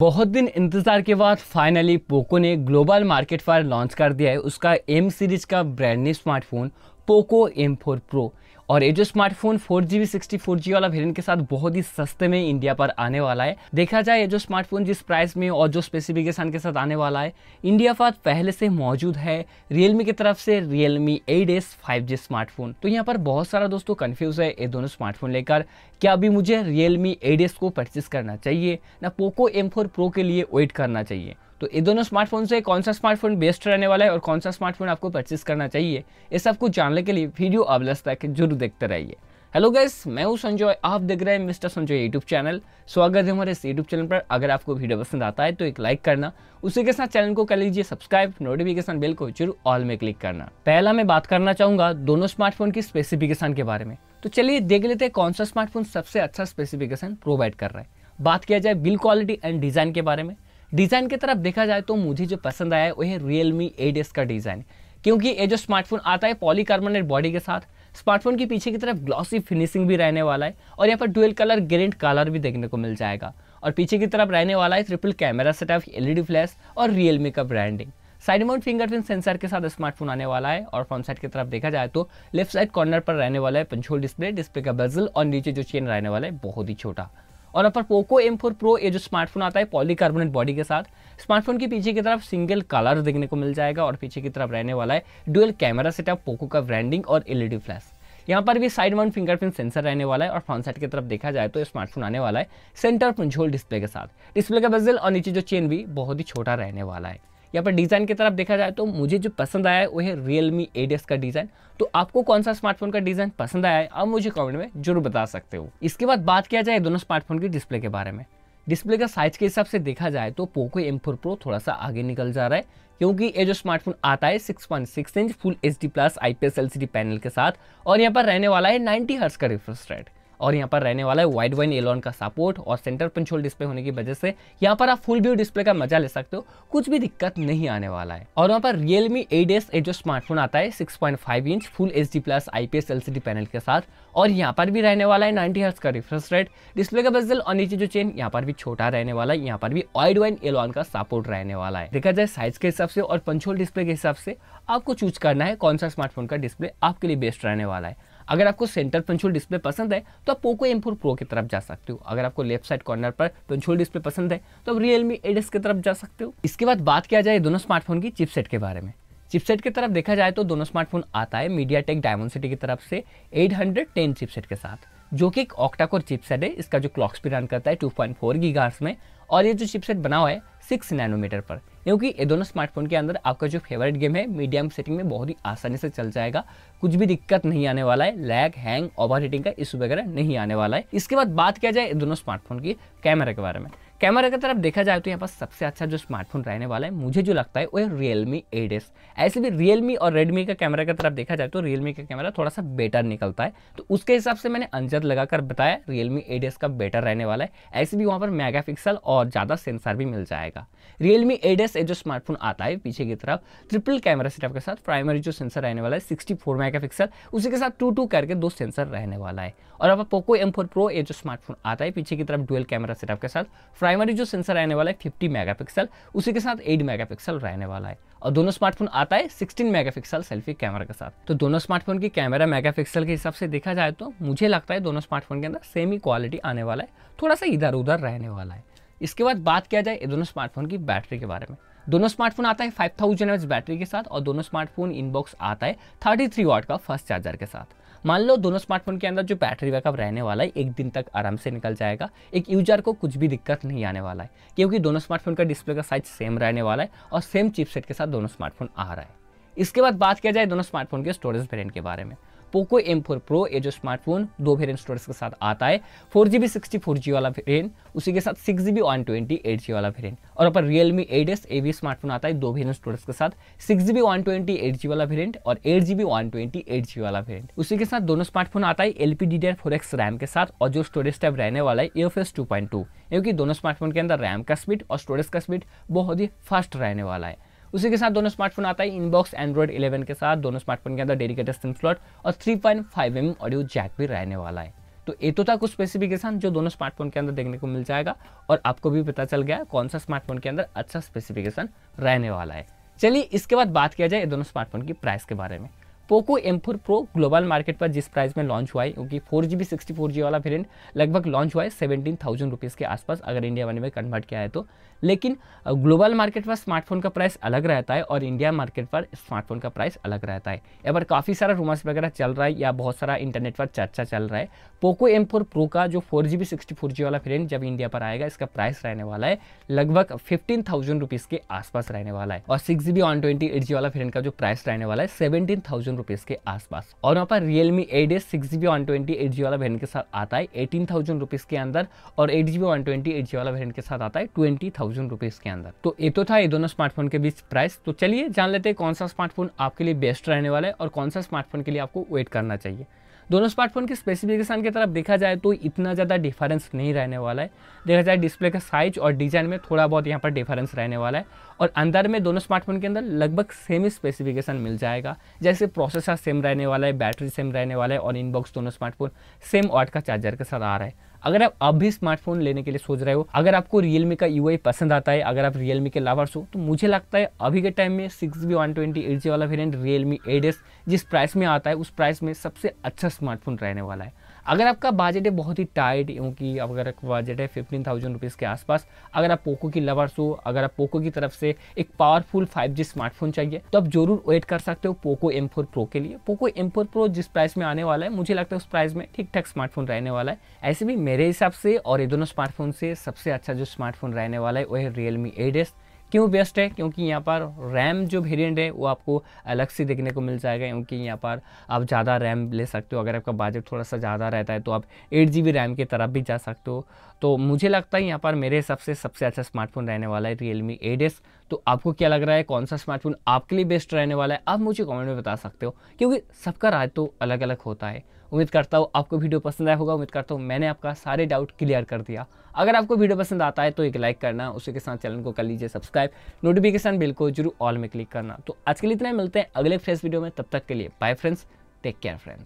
बहुत दिन इंतज़ार के बाद फाइनली पोको ने ग्लोबल मार्केट पर लॉन्च कर दिया है उसका एम सीरीज का brand new smartphone Poco M four pro और ये जो smartphone four G sixty four G वाला वेरियंट के साथ बहुत ही सस्ते में इंडिया पर आने वाला है देखा जाए ये जो स्मार्टफोन जिस प्राइस में और जो स्पेसिफिकेशन के साथ आने वाला है इंडिया पर पहले से मौजूद है रियलमी की तरफ से Realme eight S five G smartphone तो यहाँ पर बहुत सारा दोस्तों कन्फ्यूज है ये दोनों स्मार्टफोन लेकर क्या अभी मुझे रियलमी एट को परचेस करना चाहिए ना पोको एम फोर प्रो के लिए वेट करना चाहिए तो ये दोनों स्मार्टफोन से कौन सा स्मार्टफोन बेस्ट रहने वाला है और कौन सा स्मार्टफोन आपको परचेस करना चाहिए ये सब कुछ जानने के लिए वीडियो अब लास्ट तक जरूर देखते रहिए हेलो गैस मैं हूं संजय आप देख रहे हैं मिस्टर संजय यूट्यूब चैनल स्वागत है हमारे इस यूट्यूब चैनल पर अगर आपको वीडियो पसंद आता है तो एक लाइक करना उसी के साथ चैनल को कर लीजिए सब्सक्राइब नोटिफिकेशन बेल को जरूर ऑल में क्लिक करना पहला मैं बात करना चाहूँगा दोनों स्मार्टफोन की स्पेसिफिकेशन के बारे में तो चलिए देख लेते हैं कौन सा स्मार्टफोन सबसे अच्छा स्पेसिफिकेशन प्रोवाइड कर रहा है बात किया जाए बिल क्वालिटी एंड डिज़ाइन के बारे में डिज़ाइन की तरफ देखा जाए तो मुझे जो पसंद आया है वह है रियल मी एट का डिज़ाइन क्योंकि ये जो स्मार्टफोन आता है पॉलीकार्बोनेट बॉडी के साथ स्मार्टफोन के पीछे की तरफ ग्लॉसी फिनिशिंग भी रहने वाला है और यहाँ पर डुअल कलर ग्रेंट कलर भी देखने को मिल जाएगा और पीछे की तरफ रहने वाला है triple camera setup LED flash और रियलमी का branding side mount fingerprint sensor के साथ स्मार्टफोन आने वाला है और फ्रंट साइड की तरफ देखा जाए तो लेफ्ट साइड कॉर्नर पर रहने वाला है पंचोल डिस्प्ले डिस्प्ले का बजल और नीचे जो चेन रहने वाला है बहुत ही छोटा और यहाँ पर पोको एम फोर प्रो ये जो स्मार्टफोन आता है पॉलीकार्बोनेट बॉडी के साथ स्मार्टफोन के पीछे की तरफ सिंगल कलर देखने को मिल जाएगा और पीछे की तरफ रहने वाला है डुअल कैमरा सेटअप पोको का ब्रांडिंग और एलईडी फ्लैश यहाँ पर भी साइड वन फिंगरप्रिंट सेंसर रहने वाला है और फ्रंट साइड की तरफ देखा जाए तो स्मार्टफोन आने वाला है सेंटर पंझोल डिस्प्ले के साथ डिस्प्ले का बेजल और नीचे जो चेन भी बहुत ही छोटा रहने वाला है यहाँ पर डिज़ाइन की तरफ देखा जाए तो मुझे जो पसंद आया है वो है रियलमी एट का डिज़ाइन तो आपको कौन सा स्मार्टफोन का डिज़ाइन पसंद आया है आप मुझे कमेंट में जरूर बता सकते हो इसके बाद बात किया जाए दोनों स्मार्टफोन की डिस्प्ले के बारे में डिस्प्ले का साइज के हिसाब से देखा जाए तो पोको एम फोर प्रो थोड़ा सा आगे निकल जा रहा है क्योंकि ये जो स्मार्टफोन आता है 6.6 inch full H D plus I panel के साथ और यहाँ पर रहने वाला है 90 हर्ट्स का रिफ्रेश रेट और यहाँ पर रहने वाला है वाइड वाइन एलॉन का सपोर्ट और सेंटर पंचोल डिस्प्ले होने की वजह से यहाँ पर आप फुल व्यू डिस्प्ले का मजा ले सकते हो कुछ भी दिक्कत नहीं आने वाला है और वहाँ पर रियलमी एट एस जो स्मार्टफोन आता है six inch full H plus I P panel के साथ और यहाँ पर भी रहने वाला है नाइनटी हर्स का रिफ्रेश रेट डिस्प्ले का बजल और नीचे जो चेन यहाँ पर भी छोटा रहने वाला है यहाँ पर भी ऑइड वाइन एलॉन का सपोर्ट रहने वाला है देखा जाए साइज के हिसाब से और पंचोल डिस्प्ले के हिसाब से आपको चूज करना है कौन सा स्मार्टफोन का डिस्प्ले आपके लिए बेस्ट रहने वाला है अगर आपको सेंटर पेंचुल डिस्प्ले पसंद है तो आप पोको एम फोर प्रो की तरफ जा सकते हो अगर आपको लेफ्ट साइड कॉर्नर पर पेंचुल डिस्प्ले पसंद है तो आप रियलमी एडेस की तरफ जा सकते हो इसके बाद बात किया जाए दोनों स्मार्टफोन की चिपसेट के बारे में चिपसेट की तरफ देखा जाए तो दोनों स्मार्टफोन आता है मीडिया टेक डायमंड की तरफ से 810 चिपसेट के साथ जो कि एक ऑक्टाकोर चिपसेट है इसका जो क्लॉक स्पीड रन करता है 2.4 पॉइंट में और ये जो चिपसेट बना हुआ है सिक्स नैनोमीटर पर क्योंकि ये दोनों स्मार्टफोन के अंदर आपका जो फेवरेट गेम है मीडियम सेटिंग में बहुत ही आसानी से चल जाएगा कुछ भी दिक्कत नहीं आने वाला है लैग हैंग ओवर का इशू वगैरह नहीं आने वाला है इसके बाद बात किया जाए दोनों स्मार्टफोन की कैमरा के बारे में कैमरा की तरफ देखा जाए तो यहाँ पर सबसे अच्छा जो स्मार्टफोन रहने वाला है मुझे जो लगता है वो है रियलमी एट एस ऐसे भी रियलमी और रेडमी का कैमरा की तरफ देखा जाए तो रियलमी का कैमरा थोड़ा सा बेटर निकलता है तो उसके हिसाब से मैंने अंजद लगाकर बताया रियलमी एट एस का बेटर रहने वाला है ऐसे भी वहाँ पर मेगा और ज़्यादा सेंसर भी मिल जाएगा रियलमी एट एस जो स्मार्टफोन आता है पीछे की तरफ ट्रिपल कैमरा सेटअप के साथ प्राइमरी जो सेंसर रहने वाला है सिक्सटी फोर मेगा पिक्सल उसी के साथ टू टू करके दो सेंसर रहने वाला है और अब पोको एम फोर प्रो ये जो स्मार्टफोन आता है पीछे की तरफ डुअल कैमरा सेटअप के साथ प्राइमरी जो सेंसर रहने वाला है 50 मेगापिक्सल उसी के साथ 8 मेगापिक्सल रहने वाला है और दोनों स्मार्टफोन आता है 16 मेगापिक्सल सेल्फी कैमरा के साथ तो दोनों स्मार्टफोन की कैमरा मेगापिक्सल के हिसाब से देखा जाए तो मुझे लगता है दोनों स्मार्टफोन के अंदर सेम ही क्वालिटी आने वाला है थोड़ा सा इधर उधर रहने वाला है इसके बाद बात किया जाए दोनों स्मार्टफोन की बैटरी के बारे में दोनों स्मार्टफोन आता है फाइव थाउजेंड बैटरी के साथ और दोनों स्मार्टफोन इनबॉक्स आता है थर्टी थ्री वाट का फर्स्ट चार्जर के साथ मान लो दोनों स्मार्टफोन के अंदर जो बैटरी बैकअप रहने वाला है एक दिन तक आराम से निकल जाएगा एक यूजर को कुछ भी दिक्कत नहीं आने वाला है क्योंकि दोनों स्मार्टफोन का डिस्प्ले का साइज सेम रहने वाला है और सेम चिपसेट के साथ दोनों स्मार्टफोन आ रहा है इसके बाद बात किया जाए दोनों स्मार्टफोन के स्टोरेज वेरियंट के बारे में पोको एम फोर प्रो ये जो स्मार्टफोन दो वेरियंट स्टोरेज के साथ आता है four G B sixty four G वाला वेरियंट उसी के साथ six G B one twenty eight G वाला वेरियंट और अपन रियल मी एट एस ए भी स्मार्टफोन आता है दो वेरियंट स्टोरेज के साथ six G B one twenty eight G वाला वेरियंट और eight G B one twenty eight G वाला वेरियंट उसी के साथ दोनों स्मार्टफोन आता है L P D D R four X RAM के साथ और जो स्टोरेज टाइप रहने वाला है F S two point two क्योंकि दोनों स्मार्टफोन के अंदर रैम का स्पीड और स्टोरेज का स्पीड बहुत ही फास्ट रहने वाला है उसी के साथ दोनों स्मार्टफोन आता है इनबॉक्स एंड्रॉइड 11 के साथ दोनों स्मार्टफोन के अंदर डेडिकेटेड सिम स्लॉट और three point five M audio jack भी रहने वाला है तो ये तो था कुछ स्पेसिफिकेशन जो दोनों स्मार्टफोन के अंदर देखने को मिल जाएगा और आपको भी पता चल गया कौन सा स्मार्टफोन के अंदर अच्छा स्पेसिफिकेशन रहने वाला है चलिए इसके बाद बात किया जाए दोनों स्मार्टफोन की प्राइस के बारे में Poco M four Pro global market पर जिस प्राइस में लॉन्च हुआ है क्योंकि four G B sixty four G वाला वेरियंट लगभग लॉन्च हुआ है सेवेंटीन थाउजेंड रुपीज़ के आसपास अगर इंडिया मनी में कन्वर्ट किया है तो लेकिन ग्लोबल मार्केट पर स्मार्टफोन का प्राइस अलग रहता है और इंडिया मार्केट पर स्मार्टफोन का प्राइस अलग रहता है यहाँ पर काफ़ी सारा रूमर्स वगैरह चल रहा है या बहुत सारा इंटरनेट पर चर्चा चल रहा है पोको एम फोर प्रो का जो four G B sixty four G वाला वेरियंट जब इंडिया पर आएगा इसका प्राइस रहने वाला है लगभग फिफ्टीन थाउजेंड रुपीज़ के आसपास रहने वाला है और six G B one twenty eight G वाला वेरियंट का जो प्राइस रहने वाला है सेवेंटीन थाउजेंड थाउजेंड रुपीज़ के आसपास और यहाँ पर Realme eight S six G B one twenty eight G वाला वेरियंट के साथ आता है एटीन थाउजेंड रुपीज़ के अंदर और eight G B one twenty eight G वाला वेरियंट के साथ आता है ट्वेंटी थाउजेंड रुपीज़ के अंदर तो ये तो था ये दोनों स्मार्टफोन के बीच प्राइस तो चलिए जान लेते हैं कौन सा स्मार्टफोन आपके लिए बेस्ट रहने वाला है और कौन सा स्मार्टफोन के लिए आपको वेट करना चाहिए दोनों स्मार्टफोन के स्पेसिफिकेशन की तरफ देखा जाए तो इतना ज़्यादा डिफरेंस नहीं रहने वाला है देखा जाए डिस्प्ले का साइज और डिज़ाइन में थोड़ा बहुत यहाँ पर डिफरेंस रहने वाला है और अंदर में दोनों स्मार्टफोन के अंदर लगभग सेम ही स्पेसिफिकेशन मिल जाएगा जैसे प्रोसेसर सेम रहने वाला है बैटरी सेम रहने वाला है और इनबॉक्स दोनों स्मार्टफोन सेम ऑट का चार्जर के साथ आ रहा है अगर आप अब भी स्मार्टफोन लेने के लिए सोच रहे हो अगर आपको रियलमी का यू e पसंद आता है अगर आप रियलमी के लावर्स हो तो मुझे लगता है अभी के टाइम में six B one twenty eight G वाला वेरियंट रियलमी एट जिस प्राइस में आता है उस प्राइस में सबसे अच्छा स्मार्टफोन रहने वाला है अगर आपका बजट है बहुत ही टाइट क्योंकि अगर आपका बजट है फिफ्टीन थाउजेंड रुपीज़ के आसपास अगर आप पोको की लवर्स हो अगर आप पोको की तरफ से एक पावरफुल फाइव स्मार्टफोन चाहिए तो आप जरूर वेट कर सकते हो पोको एम प्रो के लिए पोको एम प्रो जिस प्राइस में आने वाला है मुझे लगता है उस प्राइस में ठीक ठाक स्मार्टफोन रहने वाला है ऐसे भी मेरे हिसाब से और ये दोनों स्मार्टफोन से सबसे अच्छा जो स्मार्टफोन रहने वाला है वो है रियलमी एट क्यों बेस्ट है क्योंकि यहाँ पर रैम जो वेरिएंट है वो आपको अलग से देखने को मिल जाएगा क्योंकि यहाँ पर आप ज़्यादा रैम ले सकते हो अगर आपका बजट थोड़ा सा ज़्यादा रहता है तो आप एट जी रैम की तरफ भी जा सकते हो तो मुझे लगता है यहाँ पर मेरे हिसाब से सबसे अच्छा स्मार्टफोन रहने वाला है रियलमी एट तो आपको क्या लग रहा है कौन सा स्मार्टफोन आपके लिए बेस्ट रहने वाला है आप मुझे कॉमेंट में बता सकते हो क्योंकि सबका राय तो अलग अलग होता है उम्मीद करता हूँ आपको वीडियो पसंद आया होगा उम्मीद करता हूँ मैंने आपका सारे डाउट क्लियर कर दिया अगर आपको वीडियो पसंद आता है तो एक लाइक करना उसी के साथ चैनल को कर लीजिए सब्सक्राइब नोटिफिकेशन बिल को जरूर ऑल में क्लिक करना तो आज के लिए इतना मिलते हैं अगले फ्रेश वीडियो में तब तक के लिए bye friends take care friends